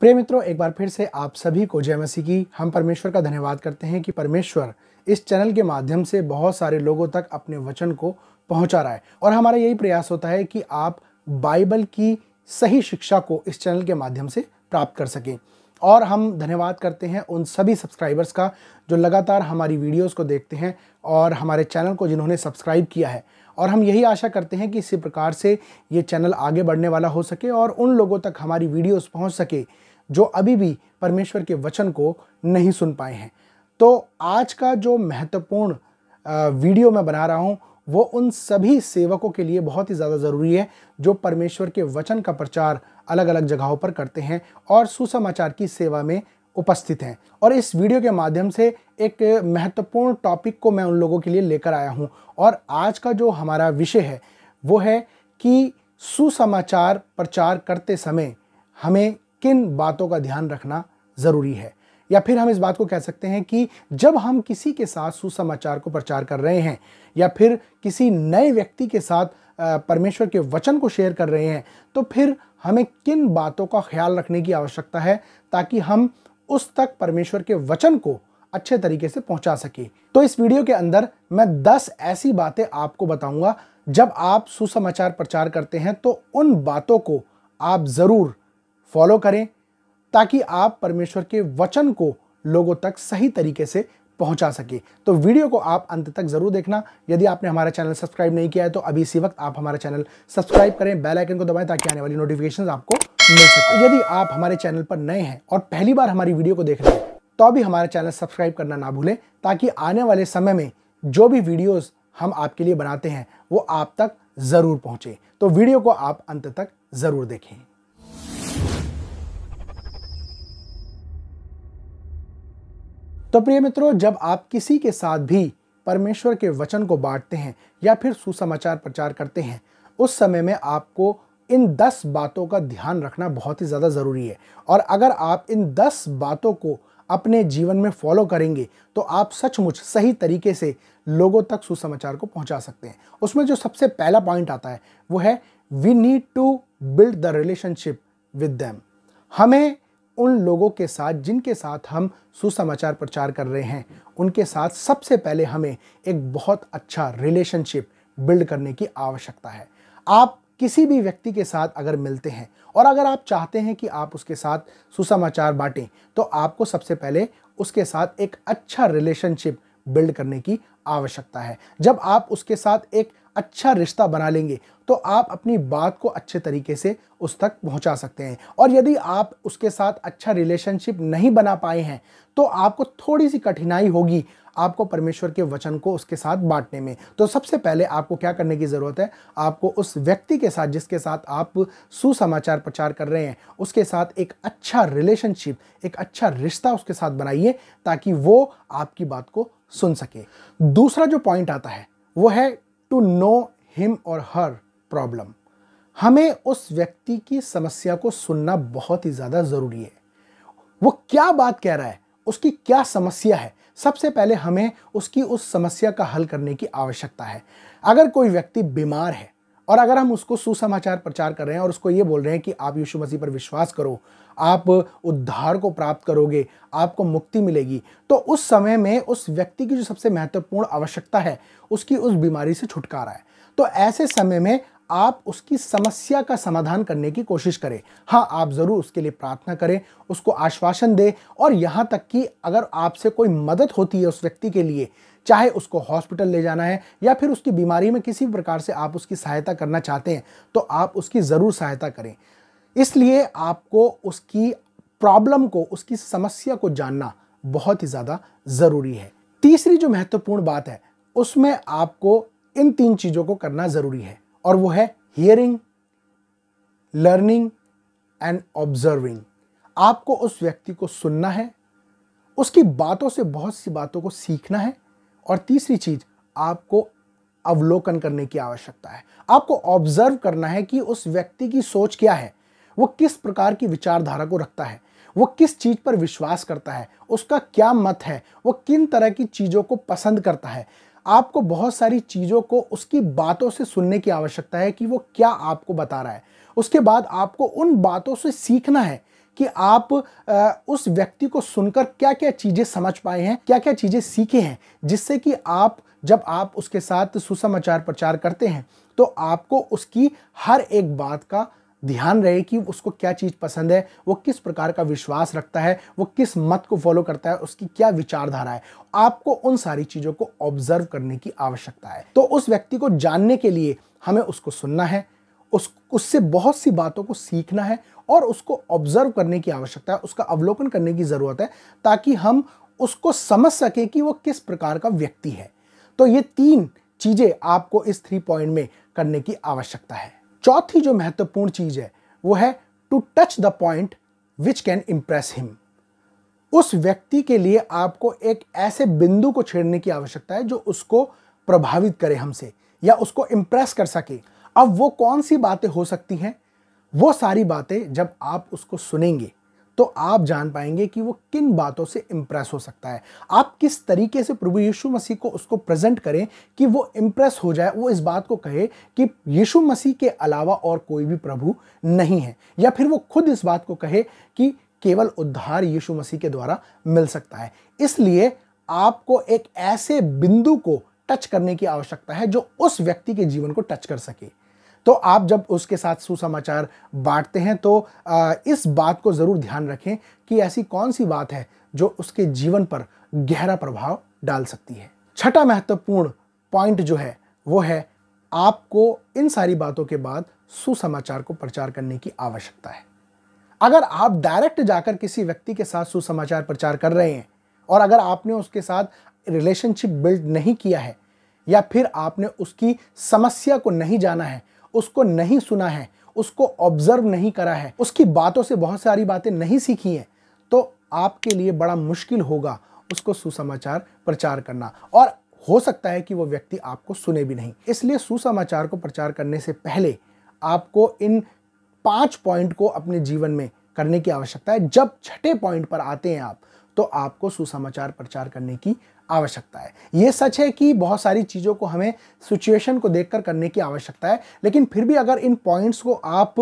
प्रिय मित्रों एक बार फिर से आप सभी को जय मसीह की हम परमेश्वर का धन्यवाद करते हैं कि परमेश्वर इस चैनल के माध्यम से बहुत सारे लोगों तक अपने वचन को पहुंचा रहा है और हमारा यही प्रयास होता है कि आप बाइबल की सही शिक्षा को इस चैनल के माध्यम से प्राप्त कर सकें और हम धन्यवाद करते हैं उन सभी सब्सक्राइबर्स का जो लगातार हमारी वीडियोस को देखते हैं और हमारे चैनल को जिन्होंने सब्सक्राइब किया है और हम यही आशा करते हैं कि इसी प्रकार से ये चैनल आगे बढ़ने वाला हो सके और उन लोगों तक हमारी वीडियोस पहुंच सके जो अभी भी परमेश्वर के वचन को नहीं सुन पाए हैं तो आज का जो महत्वपूर्ण वीडियो मैं बना रहा हूँ वो उन सभी सेवकों के लिए बहुत ही ज़्यादा ज़रूरी है जो परमेश्वर के वचन का प्रचार अलग अलग जगहों पर करते हैं और सुसमाचार की सेवा में उपस्थित हैं और इस वीडियो के माध्यम से एक महत्वपूर्ण टॉपिक को मैं उन लोगों के लिए लेकर आया हूं और आज का जो हमारा विषय है वो है कि सुसमाचार प्रचार करते समय हमें किन बातों का ध्यान रखना ज़रूरी है या फिर हम इस बात को कह सकते हैं कि जब हम किसी के साथ सुसमाचार को प्रचार कर रहे हैं या फिर किसी नए व्यक्ति के साथ परमेश्वर के वचन को शेयर कर रहे हैं तो फिर हमें किन बातों का ख्याल रखने की आवश्यकता है ताकि हम उस तक परमेश्वर के वचन को अच्छे तरीके से पहुंचा सके तो इस वीडियो के अंदर मैं 10 ऐसी बातें आपको बताऊंगा जब आप सुसमाचार प्रचार करते हैं तो उन बातों को आप ज़रूर फॉलो करें ताकि आप परमेश्वर के वचन को लोगों तक सही तरीके से पहुंचा सके तो वीडियो को आप अंत तक जरूर देखना यदि आपने हमारा चैनल सब्सक्राइब नहीं किया है तो अभी इसी वक्त आप हमारा चैनल सब्सक्राइब करें बेल आइकन को दबाएं ताकि आने वाली नोटिफिकेशन आपको मिल सके यदि आप हमारे चैनल पर नए हैं और पहली बार हमारी वीडियो को देख रहे हैं तो भी हमारा चैनल सब्सक्राइब करना ना भूलें ताकि आने वाले समय में जो भी वीडियोज़ हम आपके लिए बनाते हैं वो आप तक ज़रूर पहुंचे तो वीडियो को आप अंत तक ज़रूर देखें तो प्रिय मित्रों जब आप किसी के साथ भी परमेश्वर के वचन को बांटते हैं या फिर सुसमाचार प्रचार करते हैं उस समय में आपको इन दस बातों का ध्यान रखना बहुत ही ज़्यादा ज़रूरी है और अगर आप इन दस बातों को अपने जीवन में फॉलो करेंगे तो आप सचमुच सही तरीके से लोगों तक सुसमाचार को पहुंचा सकते हैं उसमें जो सबसे पहला पॉइंट आता है वो है we need to build the relationship with them हमें उन लोगों के साथ जिनके साथ हम सुसमाचार प्रचार कर रहे हैं उनके साथ सबसे पहले हमें एक बहुत अच्छा रिलेशनशिप बिल्ड करने की आवश्यकता है आप किसी भी व्यक्ति के साथ अगर मिलते हैं और अगर आप चाहते हैं कि आप उसके साथ सुसमाचार बांटें तो आपको सबसे पहले उसके साथ एक अच्छा रिलेशनशिप बिल्ड करने की आवश्यकता है जब आप उसके साथ एक अच्छा रिश्ता बना लेंगे तो आप अपनी बात को अच्छे तरीके से उस तक पहुंचा सकते हैं और यदि आप उसके साथ अच्छा रिलेशनशिप नहीं बना पाए हैं तो आपको थोड़ी सी कठिनाई होगी आपको परमेश्वर के वचन को उसके साथ बांटने में तो सबसे पहले आपको क्या करने की ज़रूरत है आपको उस व्यक्ति के साथ जिसके साथ आप सुसमाचार प्रचार कर रहे हैं उसके साथ एक अच्छा रिलेशनशिप एक अच्छा रिश्ता उसके साथ बनाइए ताकि वो आपकी बात को सुन सके दूसरा जो पॉइंट आता है वो है टू नो हिम और हर प्रॉब्लम हमें उस व्यक्ति की समस्या को सुनना बहुत ही ज़्यादा ज़रूरी है वो क्या बात कह रहा है उसकी क्या समस्या है सबसे पहले हमें उसकी उस समस्या का हल करने की आवश्यकता है अगर कोई व्यक्ति बीमार है और अगर हम उसको सुसमाचार प्रचार कर रहे हैं और उसको ये बोल रहे हैं कि आप यीशु मसीह पर विश्वास करो आप उद्धार को प्राप्त करोगे आपको मुक्ति मिलेगी तो उस समय में उस व्यक्ति की जो सबसे महत्वपूर्ण आवश्यकता है उसकी उस बीमारी से छुटकारा है तो ऐसे समय में आप उसकी समस्या का समाधान करने की कोशिश करें हाँ आप ज़रूर उसके लिए प्रार्थना करें उसको आश्वासन दें और यहाँ तक कि अगर आपसे कोई मदद होती है उस व्यक्ति के लिए चाहे उसको हॉस्पिटल ले जाना है या फिर उसकी बीमारी में किसी भी प्रकार से आप उसकी सहायता करना चाहते हैं तो आप उसकी ज़रूर सहायता करें इसलिए आपको उसकी प्रॉब्लम को उसकी समस्या को जानना बहुत ही ज़्यादा ज़रूरी है तीसरी जो महत्वपूर्ण बात है उसमें आपको इन तीन चीज़ों को करना ज़रूरी है और वो है हियरिंग लर्निंग एंड ऑब्जर्विंग आपको उस व्यक्ति को सुनना है उसकी बातों से बहुत सी बातों को सीखना है और तीसरी चीज आपको अवलोकन करने की आवश्यकता है आपको ऑब्जर्व करना है कि उस व्यक्ति की सोच क्या है वो किस प्रकार की विचारधारा को रखता है वो किस चीज़ पर विश्वास करता है उसका क्या मत है वो किन तरह की चीज़ों को पसंद करता है आपको बहुत सारी चीज़ों को उसकी बातों से सुनने की आवश्यकता है कि वो क्या आपको बता रहा है उसके बाद आपको उन बातों से सीखना है कि आप आ, उस व्यक्ति को सुनकर क्या क्या चीज़ें समझ पाए हैं क्या क्या चीज़ें सीखे हैं जिससे कि आप जब आप उसके साथ सुसमाचार प्रचार करते हैं तो आपको उसकी हर एक बात का ध्यान रहे कि उसको क्या चीज़ पसंद है वो किस प्रकार का विश्वास रखता है वो किस मत को फॉलो करता है उसकी क्या विचारधारा है आपको उन सारी चीज़ों को ऑब्जर्व करने की आवश्यकता है तो उस व्यक्ति को जानने के लिए हमें उसको सुनना है उस उससे बहुत सी बातों को सीखना है और उसको ऑब्जर्व करने की आवश्यकता है उसका अवलोकन करने की ज़रूरत है ताकि हम उसको समझ सकें कि वो किस प्रकार का व्यक्ति है तो ये तीन चीज़ें आपको इस थ्री पॉइंट में करने की आवश्यकता है चौथी जो महत्वपूर्ण चीज़ है वो है to touch the point which can impress him उस व्यक्ति के लिए आपको एक ऐसे बिंदु को छेड़ने की आवश्यकता है जो उसको प्रभावित करे हमसे या उसको इम्प्रेस कर सके अब वो कौन सी बातें हो सकती हैं वो सारी बातें जब आप उसको सुनेंगे तो आप जान पाएंगे कि वो किन बातों से इम्प्रेस हो सकता है आप किस तरीके से प्रभु यीशु मसीह को उसको प्रेजेंट करें कि वो इम्प्रेस हो जाए वो इस बात को कहे कि यीशु मसीह के अलावा और कोई भी प्रभु नहीं है या फिर वो खुद इस बात को कहे कि केवल उद्धार यीशु मसीह के द्वारा मिल सकता है इसलिए आपको एक ऐसे बिंदु को टच करने की आवश्यकता है जो उस व्यक्ति के जीवन को टच कर सके तो आप जब उसके साथ सुसमाचार बांटते हैं तो इस बात को ज़रूर ध्यान रखें कि ऐसी कौन सी बात है जो उसके जीवन पर गहरा प्रभाव डाल सकती है छठा महत्वपूर्ण पॉइंट जो है वो है आपको इन सारी बातों के बाद सुसमाचार को प्रचार करने की आवश्यकता है अगर आप डायरेक्ट जाकर किसी व्यक्ति के साथ सुसमाचार प्रचार कर रहे हैं और अगर आपने उसके साथ रिलेशनशिप बिल्ड नहीं किया है या फिर आपने उसकी समस्या को नहीं जाना है उसको नहीं सुना है उसको ऑब्जर्व नहीं करा है उसकी बातों से बहुत सारी बातें नहीं सीखी हैं तो आपके लिए बड़ा मुश्किल होगा उसको सुसमाचार प्रचार करना और हो सकता है कि वो व्यक्ति आपको सुने भी नहीं इसलिए सुसमाचार को प्रचार करने से पहले आपको इन पांच पॉइंट को अपने जीवन में करने की आवश्यकता है जब छठे पॉइंट पर आते हैं आप तो आपको सुसमाचार प्रचार करने की आवश्यकता है ये सच है कि बहुत सारी चीज़ों को हमें सिचुएशन को देखकर करने की आवश्यकता है लेकिन फिर भी अगर इन पॉइंट्स को आप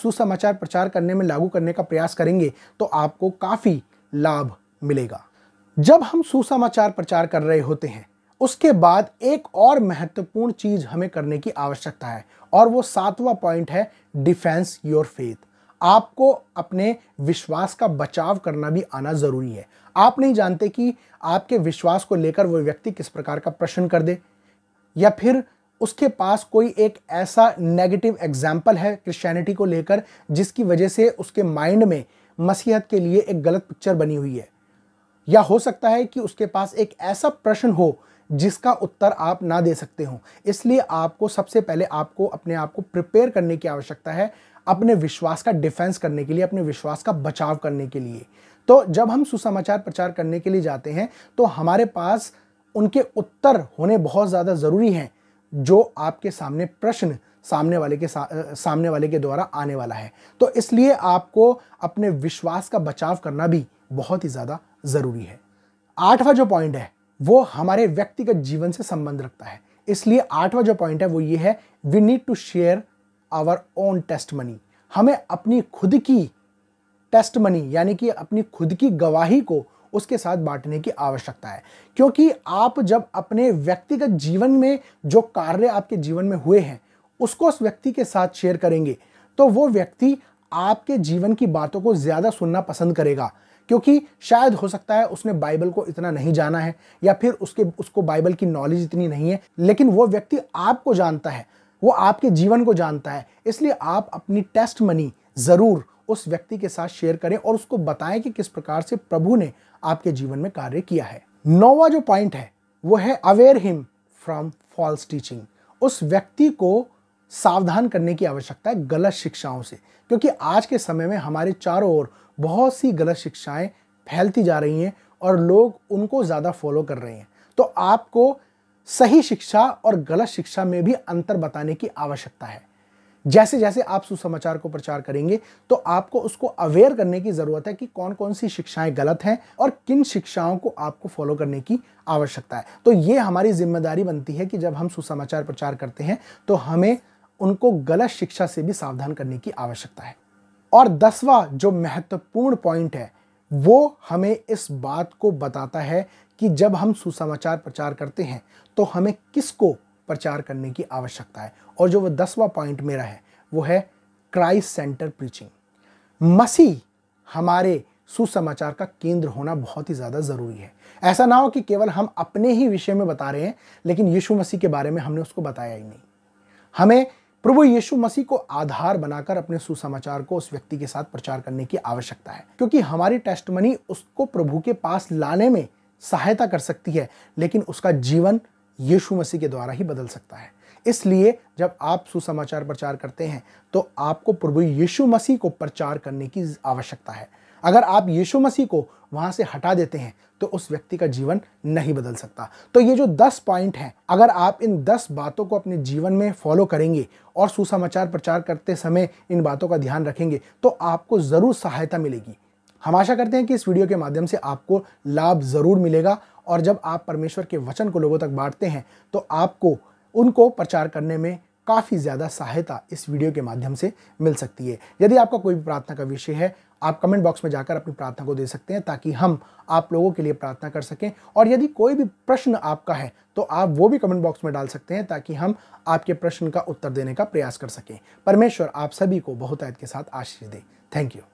सुसमाचार प्रचार करने में लागू करने का प्रयास करेंगे तो आपको काफ़ी लाभ मिलेगा जब हम सुसमाचार प्रचार कर रहे होते हैं उसके बाद एक और महत्वपूर्ण चीज हमें करने की आवश्यकता है और वो सातवां पॉइंट है डिफेंस योर फेथ आपको अपने विश्वास का बचाव करना भी आना जरूरी है आप नहीं जानते कि आपके विश्वास को लेकर वो व्यक्ति किस प्रकार का प्रश्न कर दे या फिर उसके पास कोई एक ऐसा नेगेटिव एग्जाम्पल है क्रिश्चियनिटी को लेकर जिसकी वजह से उसके माइंड में मसीहत के लिए एक गलत पिक्चर बनी हुई है या हो सकता है कि उसके पास एक ऐसा प्रश्न हो जिसका उत्तर आप ना दे सकते हो इसलिए आपको सबसे पहले आपको अपने आप को प्रिपेयर करने की आवश्यकता है अपने विश्वास का डिफेंस करने के लिए अपने विश्वास का बचाव करने के लिए तो जब हम सुसमाचार प्रचार करने के लिए जाते हैं तो हमारे पास उनके उत्तर होने बहुत ज़्यादा ज़रूरी हैं जो आपके सामने प्रश्न सामने वाले के सा, सामने वाले के द्वारा आने वाला है तो इसलिए आपको अपने विश्वास का बचाव करना भी बहुत ही ज़्यादा ज़रूरी है आठवां जो पॉइंट है वो हमारे व्यक्तिगत जीवन से संबंध रखता है इसलिए आठवां जो पॉइंट है वो ये है we need to share our own test money हमें अपनी खुद की टेस्ट मनी यानी कि अपनी खुद की गवाही को उसके साथ बांटने की आवश्यकता है क्योंकि आप जब अपने व्यक्तिगत जीवन में जो कार्य आपके जीवन में हुए हैं उसको उस व्यक्ति के साथ शेयर करेंगे तो वो व्यक्ति आपके जीवन की बातों को ज़्यादा सुनना पसंद करेगा क्योंकि शायद हो सकता है उसने बाइबल को इतना नहीं जाना है या फिर उसके उसको बाइबल की नॉलेज इतनी नहीं है लेकिन वो व्यक्ति आपको जानता है वो आपके जीवन को जानता है इसलिए आप अपनी टेस्ट मनी ज़रूर उस व्यक्ति के साथ शेयर करें और उसको बताएं कि किस प्रकार से प्रभु ने आपके जीवन में कार्य किया है नौवा जो पॉइंट है वो है aware him from false teaching उस व्यक्ति को सावधान करने की आवश्यकता है गलत शिक्षाओं से क्योंकि आज के समय में हमारे चारों ओर बहुत सी गलत शिक्षाएं फैलती जा रही हैं और लोग उनको ज़्यादा फॉलो कर रहे हैं तो आपको सही शिक्षा और गलत शिक्षा में भी अंतर बताने की आवश्यकता है जैसे जैसे आप सुसमाचार को प्रचार करेंगे तो आपको उसको अवेयर करने की ज़रूरत है कि कौन कौन सी शिक्षाएं गलत हैं और किन शिक्षाओं को आपको फॉलो करने की आवश्यकता है तो ये हमारी जिम्मेदारी बनती है कि जब हम सुसमाचार प्रचार करते हैं तो हमें उनको गलत शिक्षा से भी सावधान करने की आवश्यकता है और दसवा जो महत्वपूर्ण पॉइंट है वो हमें इस बात को बताता है कि जब हम सुसमाचार प्रचार करते हैं तो हमें किसको प्रचार करने की आवश्यकता है और जो वो दसवा पॉइंट मेरा है वो है क्राइस्ट सेंटर प्रीचिंग मसीह हमारे सुसमाचार का केंद्र होना बहुत ही ज़्यादा ज़रूरी है ऐसा ना हो कि केवल हम अपने ही विषय में बता रहे हैं लेकिन यीशु मसीह के बारे में हमने उसको बताया ही नहीं हमें प्रभु यीशु मसीह को आधार बनाकर अपने सुसमाचार को उस व्यक्ति के साथ प्रचार करने की आवश्यकता है क्योंकि हमारी मनी उसको प्रभु के पास लाने में सहायता कर सकती है लेकिन उसका जीवन यीशु मसीह के द्वारा ही बदल सकता है इसलिए जब आप सुसमाचार प्रचार करते हैं तो आपको प्रभु यीशु मसीह को प्रचार करने की आवश्यकता है अगर आप यीशु मसीह को वहां से हटा देते हैं तो उस व्यक्ति का जीवन नहीं बदल सकता तो ये जो दस पॉइंट हैं अगर आप इन दस बातों को अपने जीवन में फॉलो करेंगे और सुसमाचार प्रचार करते समय इन बातों का ध्यान रखेंगे तो आपको ज़रूर सहायता मिलेगी हम आशा करते हैं कि इस वीडियो के माध्यम से आपको लाभ ज़रूर मिलेगा और जब आप परमेश्वर के वचन को लोगों तक बांटते हैं तो आपको उनको प्रचार करने में काफ़ी ज़्यादा सहायता इस वीडियो के माध्यम से मिल सकती है यदि आपका कोई भी प्रार्थना का विषय है आप कमेंट बॉक्स में जाकर अपनी प्रार्थना को दे सकते हैं ताकि हम आप लोगों के लिए प्रार्थना कर सकें और यदि कोई भी प्रश्न आपका है तो आप वो भी कमेंट बॉक्स में डाल सकते हैं ताकि हम आपके प्रश्न का उत्तर देने का प्रयास कर सकें परमेश्वर आप सभी को आयत के साथ आशीष दें थैंक यू